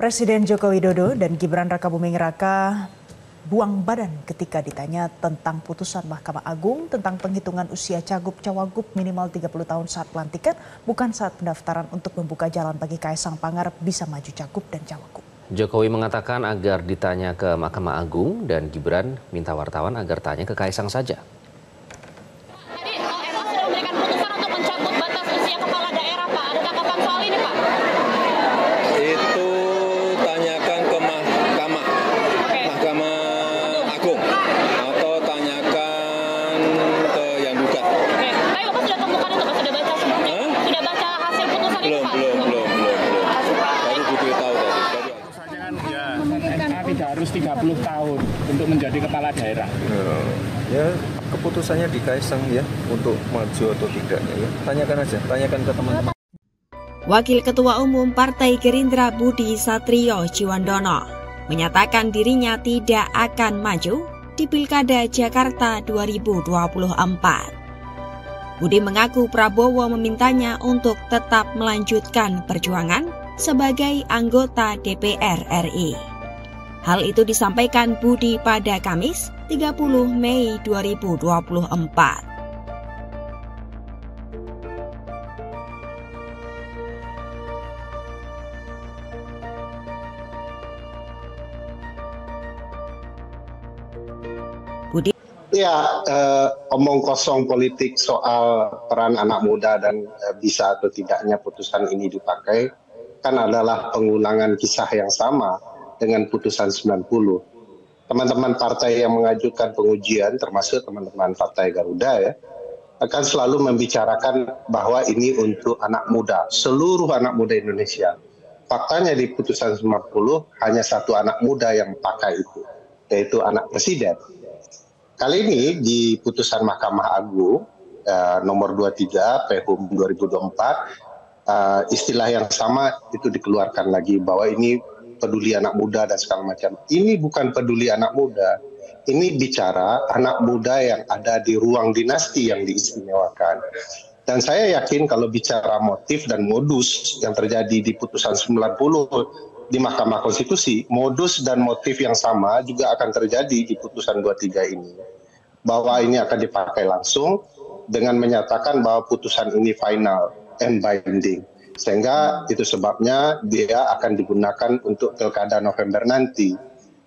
Presiden Joko Widodo dan Gibran Raka Buming Raka buang badan ketika ditanya tentang putusan Mahkamah Agung tentang penghitungan usia cagup cawagup minimal 30 tahun saat pelantikan bukan saat pendaftaran untuk membuka jalan bagi Kaisang Pangarep bisa maju cagup dan cawagup. Jokowi mengatakan agar ditanya ke Mahkamah Agung dan Gibran minta wartawan agar tanya ke Kaisang saja. 30 tahun untuk menjadi kepala daerah. Ya, ya keputusannya di Kaisang ya untuk maju atau tidak ya. Tanyakan aja, tanyakan ke teman-teman. Wakil Ketua Umum Partai Gerindra Budi Satrio ciwandono menyatakan dirinya tidak akan maju di Pilkada Jakarta 2024. Budi mengaku Prabowo memintanya untuk tetap melanjutkan perjuangan sebagai anggota DPR RI. Hal itu disampaikan Budi pada Kamis 30 Mei 2024. Budi. Ya, eh, omong kosong politik soal peran anak muda dan eh, bisa atau tidaknya putusan ini dipakai kan adalah pengulangan kisah yang sama dengan putusan 90. Teman-teman partai yang mengajukan pengujian, termasuk teman-teman partai Garuda ya, akan selalu membicarakan bahwa ini untuk anak muda, seluruh anak muda Indonesia. Faktanya di putusan 90 hanya satu anak muda yang pakai itu, yaitu anak presiden. Kali ini di putusan Mahkamah Agung eh, nomor 23 PHUM 2024 eh, istilah yang sama itu dikeluarkan lagi bahwa ini peduli anak muda dan segala macam. Ini bukan peduli anak muda, ini bicara anak muda yang ada di ruang dinasti yang diistimewakan. Dan saya yakin kalau bicara motif dan modus yang terjadi di putusan 90 di Mahkamah Konstitusi, modus dan motif yang sama juga akan terjadi di putusan 23 ini. Bahwa ini akan dipakai langsung dengan menyatakan bahwa putusan ini final and binding. Sehingga hmm. itu sebabnya dia akan digunakan untuk pilkada November nanti.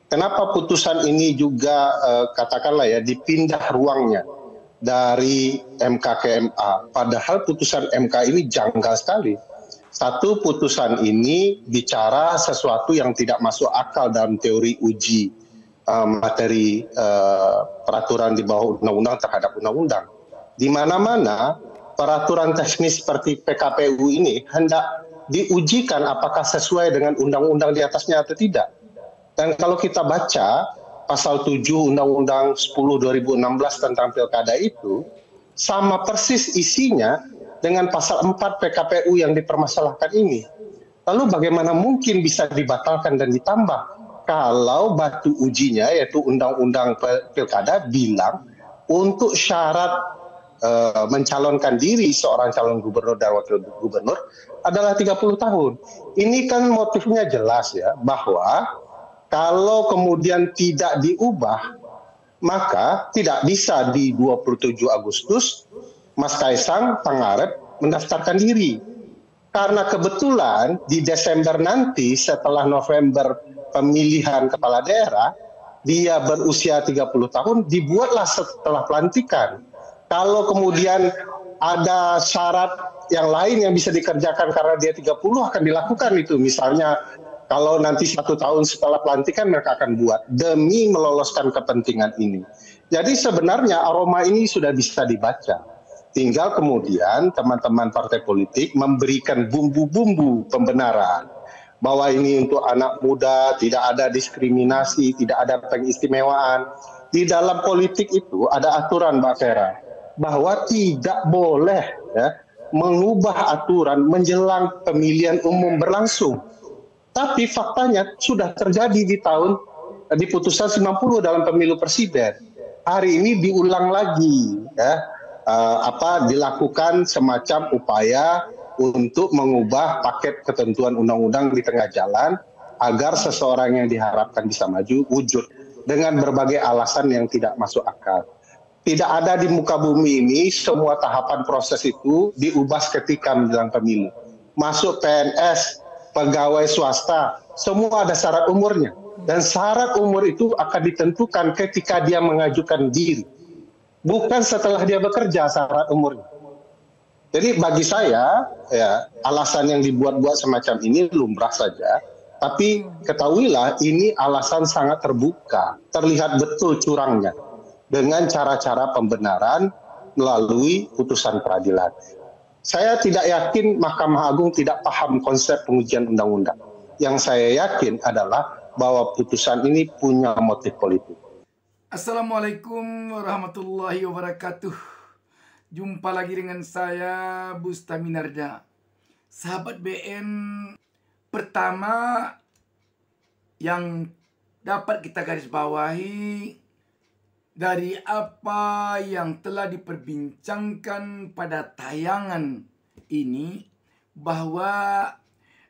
Kenapa putusan ini juga eh, katakanlah ya dipindah ruangnya dari MK ke MA? Padahal putusan MK ini janggal sekali. Satu putusan ini bicara sesuatu yang tidak masuk akal dalam teori uji eh, materi eh, peraturan di bawah undang-undang terhadap undang-undang. Di mana-mana peraturan teknis seperti PKPU ini hendak diujikan apakah sesuai dengan undang-undang di atasnya atau tidak. Dan kalau kita baca pasal 7 Undang-Undang 10 2016 tentang Pilkada itu sama persis isinya dengan pasal 4 PKPU yang dipermasalahkan ini. Lalu bagaimana mungkin bisa dibatalkan dan ditambah kalau batu ujinya yaitu Undang-Undang Pilkada bilang untuk syarat Eh, mencalonkan diri seorang calon gubernur dan wakil gubernur adalah 30 tahun. Ini kan motifnya jelas ya bahwa kalau kemudian tidak diubah maka tidak bisa di 27 Agustus Mas Kaisang Pangarep mendaftarkan diri. Karena kebetulan di Desember nanti setelah November pemilihan kepala daerah, dia berusia 30 tahun dibuatlah setelah pelantikan kalau kemudian ada syarat yang lain yang bisa dikerjakan karena dia 30 akan dilakukan itu. Misalnya kalau nanti satu tahun setelah pelantikan mereka akan buat demi meloloskan kepentingan ini. Jadi sebenarnya aroma ini sudah bisa dibaca. Tinggal kemudian teman-teman partai politik memberikan bumbu-bumbu pembenaran bahwa ini untuk anak muda, tidak ada diskriminasi, tidak ada pengistimewaan. Di dalam politik itu ada aturan Mbak Vera bahwa tidak boleh ya, mengubah aturan menjelang pemilihan umum berlangsung. Tapi faktanya sudah terjadi di tahun di putusan 90 dalam pemilu presiden. Hari ini diulang lagi ya uh, apa dilakukan semacam upaya untuk mengubah paket ketentuan undang-undang di tengah jalan agar seseorang yang diharapkan bisa maju wujud dengan berbagai alasan yang tidak masuk akal tidak ada di muka bumi ini semua tahapan proses itu diubah ketika menjelang pemilu. Masuk PNS, pegawai swasta, semua ada syarat umurnya. Dan syarat umur itu akan ditentukan ketika dia mengajukan diri. Bukan setelah dia bekerja syarat umurnya. Jadi bagi saya, ya, alasan yang dibuat-buat semacam ini lumrah saja. Tapi ketahuilah ini alasan sangat terbuka, terlihat betul curangnya dengan cara-cara pembenaran melalui putusan peradilan. Saya tidak yakin Mahkamah Agung tidak paham konsep pengujian undang-undang. Yang saya yakin adalah bahwa putusan ini punya motif politik. Assalamualaikum warahmatullahi wabarakatuh. Jumpa lagi dengan saya Busta Minarda, Sahabat BN pertama yang dapat kita garis bawahi dari apa yang telah diperbincangkan pada tayangan ini bahwa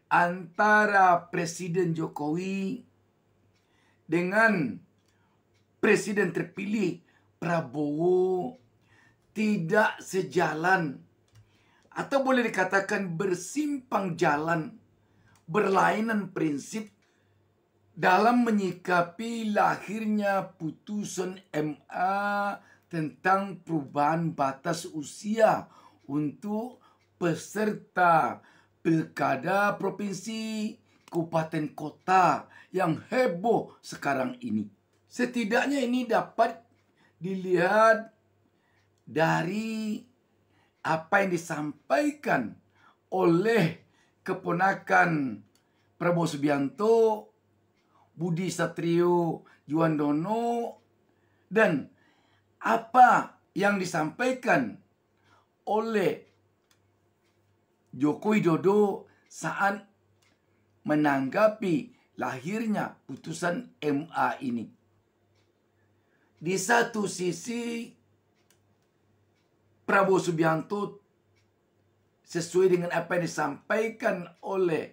antara Presiden Jokowi dengan Presiden terpilih Prabowo tidak sejalan atau boleh dikatakan bersimpang jalan berlainan prinsip dalam menyikapi lahirnya putusan MA tentang perubahan batas usia untuk peserta pilkada provinsi kabupaten kota yang heboh sekarang ini. Setidaknya ini dapat dilihat dari apa yang disampaikan oleh keponakan Prabowo Subianto Budi Satrio Juandono dan apa yang disampaikan oleh Joko Widodo saat menanggapi lahirnya putusan MA ini. Di satu sisi Prabowo Subianto sesuai dengan apa yang disampaikan oleh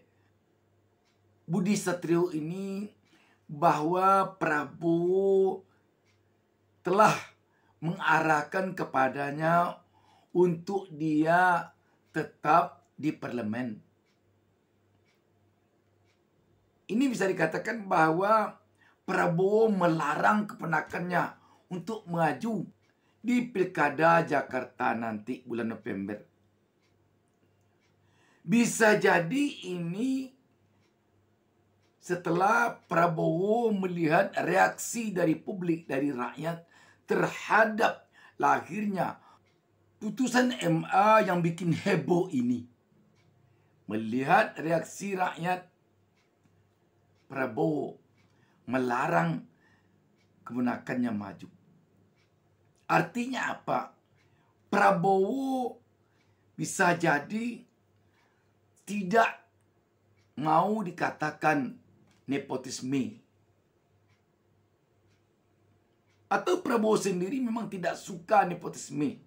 Budi Satrio ini bahwa Prabowo telah mengarahkan kepadanya untuk dia tetap di parlemen. Ini bisa dikatakan bahwa Prabowo melarang kepenakannya untuk maju di Pilkada Jakarta nanti bulan November. Bisa jadi ini setelah Prabowo melihat reaksi dari publik, dari rakyat terhadap lahirnya putusan MA yang bikin heboh ini. Melihat reaksi rakyat, Prabowo melarang kemenakannya maju. Artinya apa? Prabowo bisa jadi tidak mau dikatakan nepotisme. Atau Prabowo sendiri memang tidak suka nepotisme.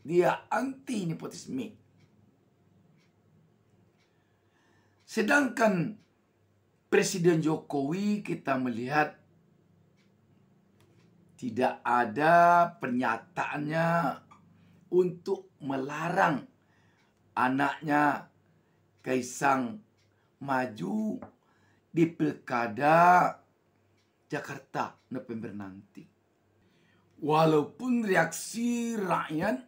Dia anti nepotisme. Sedangkan Presiden Jokowi kita melihat tidak ada pernyataannya untuk melarang anaknya Kaisang maju di pilkada Jakarta November nanti. Walaupun reaksi rakyat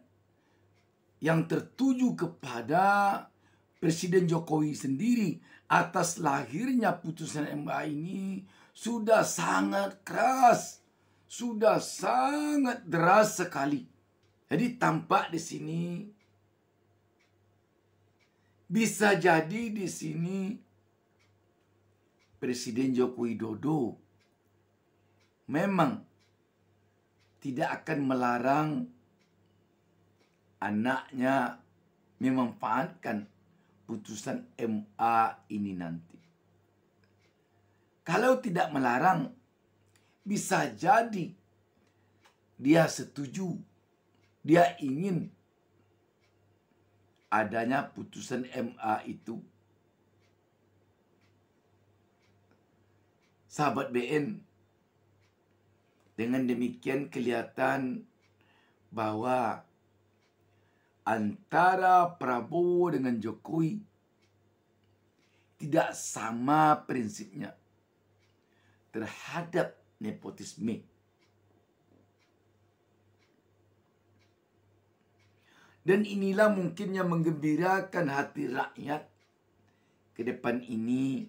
yang tertuju kepada Presiden Jokowi sendiri atas lahirnya putusan MA ini sudah sangat keras, sudah sangat deras sekali. Jadi tampak di sini bisa jadi di sini Presiden Joko Widodo memang tidak akan melarang anaknya memanfaatkan putusan MA ini nanti. Kalau tidak melarang, bisa jadi dia setuju, dia ingin adanya putusan MA itu sahabat BN dengan demikian kelihatan bahwa antara Prabowo dengan Jokowi tidak sama prinsipnya terhadap nepotisme. Dan inilah mungkin yang menggembirakan hati rakyat ke depan ini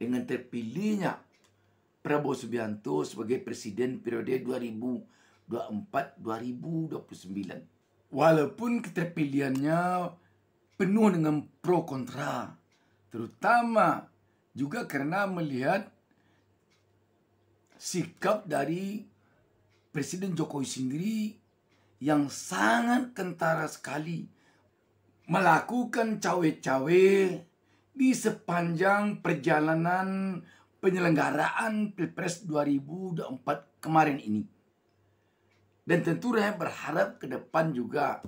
dengan terpilihnya Prabowo Subianto sebagai presiden periode 2024-2029. Walaupun keterpilihannya penuh dengan pro kontra, terutama juga karena melihat sikap dari Presiden Jokowi sendiri yang sangat kentara sekali melakukan cawe-cawe di sepanjang perjalanan penyelenggaraan Pilpres 2024 kemarin ini. Dan tentu rakyat berharap ke depan juga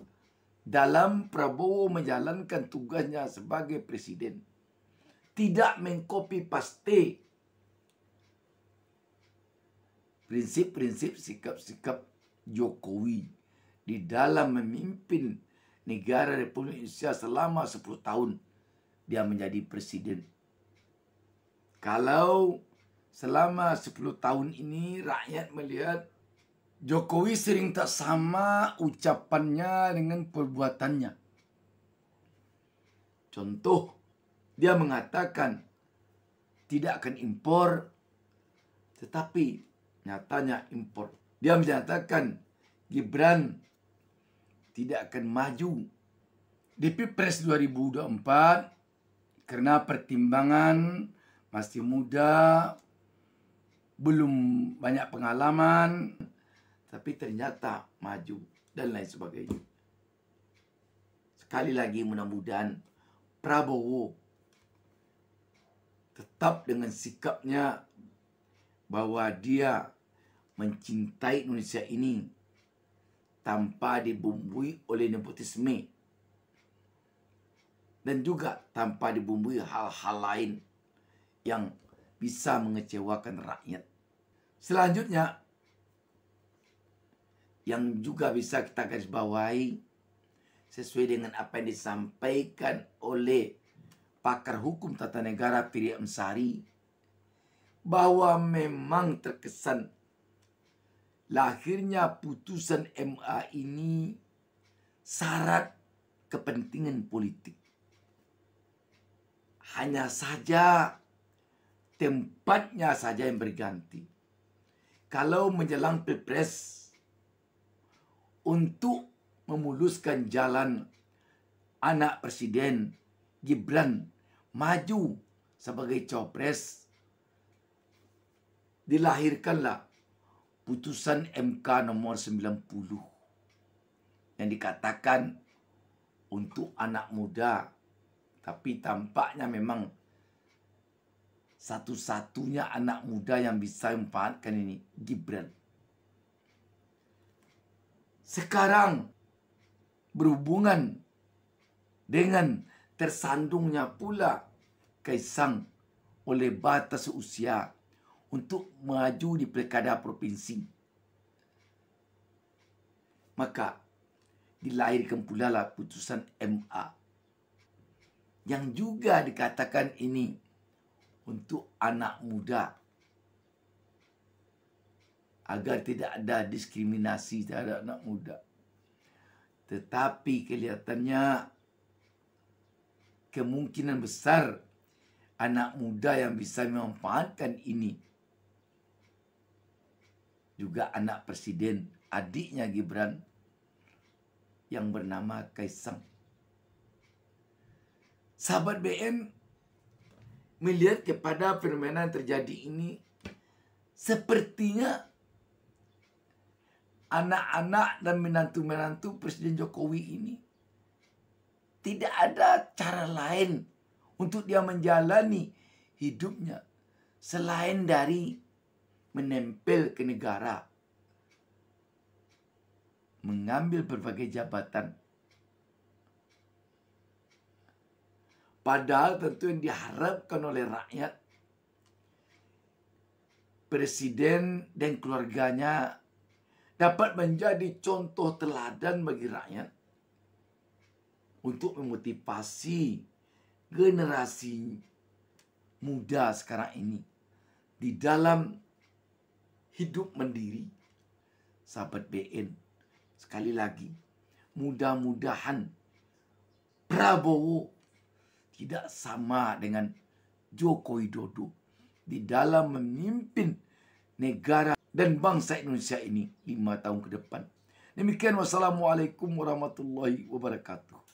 dalam Prabowo menjalankan tugasnya sebagai presiden. Tidak mengkopi paste prinsip-prinsip sikap-sikap Jokowi di dalam memimpin negara Republik Indonesia selama 10 tahun dia menjadi presiden. Kalau selama 10 tahun ini rakyat melihat Jokowi sering tak sama ucapannya dengan perbuatannya. Contoh, dia mengatakan tidak akan impor, tetapi nyatanya impor. Dia menyatakan Gibran tidak akan maju di Pilpres 2024 karena pertimbangan masih muda, belum banyak pengalaman, tapi ternyata maju dan lain sebagainya. Sekali lagi mudah-mudahan Prabowo tetap dengan sikapnya bahwa dia mencintai Indonesia ini tanpa dibumbui oleh nepotisme dan juga tanpa dibumbui hal-hal lain yang bisa mengecewakan rakyat. Selanjutnya, yang juga bisa kita garis bawahi sesuai dengan apa yang disampaikan oleh pakar hukum tata negara Piri Amsari bahwa memang terkesan lahirnya putusan MA ini syarat kepentingan politik. Hanya saja tempatnya saja yang berganti. Kalau menjelang Pilpres untuk memuluskan jalan anak presiden Gibran maju sebagai copres dilahirkanlah putusan MK nomor 90 yang dikatakan untuk anak muda tapi tampaknya memang satu-satunya anak muda yang bisa memanfaatkan ini Gibran. Sekarang berhubungan dengan tersandungnya pula Kaisang oleh batas usia untuk maju di pilkada provinsi. Maka dilahirkan pula lah putusan MA yang juga dikatakan ini untuk anak muda agar tidak ada diskriminasi terhadap anak muda. Tetapi kelihatannya kemungkinan besar anak muda yang bisa memanfaatkan ini juga anak presiden adiknya Gibran yang bernama Kaisang. Sahabat BN melihat kepada fenomena yang terjadi ini sepertinya anak-anak dan menantu-menantu Presiden Jokowi ini tidak ada cara lain untuk dia menjalani hidupnya selain dari menempel ke negara, mengambil berbagai jabatan. Padahal tentu yang diharapkan oleh rakyat, presiden dan keluarganya dapat menjadi contoh teladan bagi rakyat untuk memotivasi generasi muda sekarang ini di dalam hidup mendiri, sahabat BN. Sekali lagi, mudah-mudahan Prabowo tidak sama dengan Joko Widodo di dalam memimpin negara dan bangsa Indonesia ini lima tahun ke depan. Demikian wassalamualaikum warahmatullahi wabarakatuh.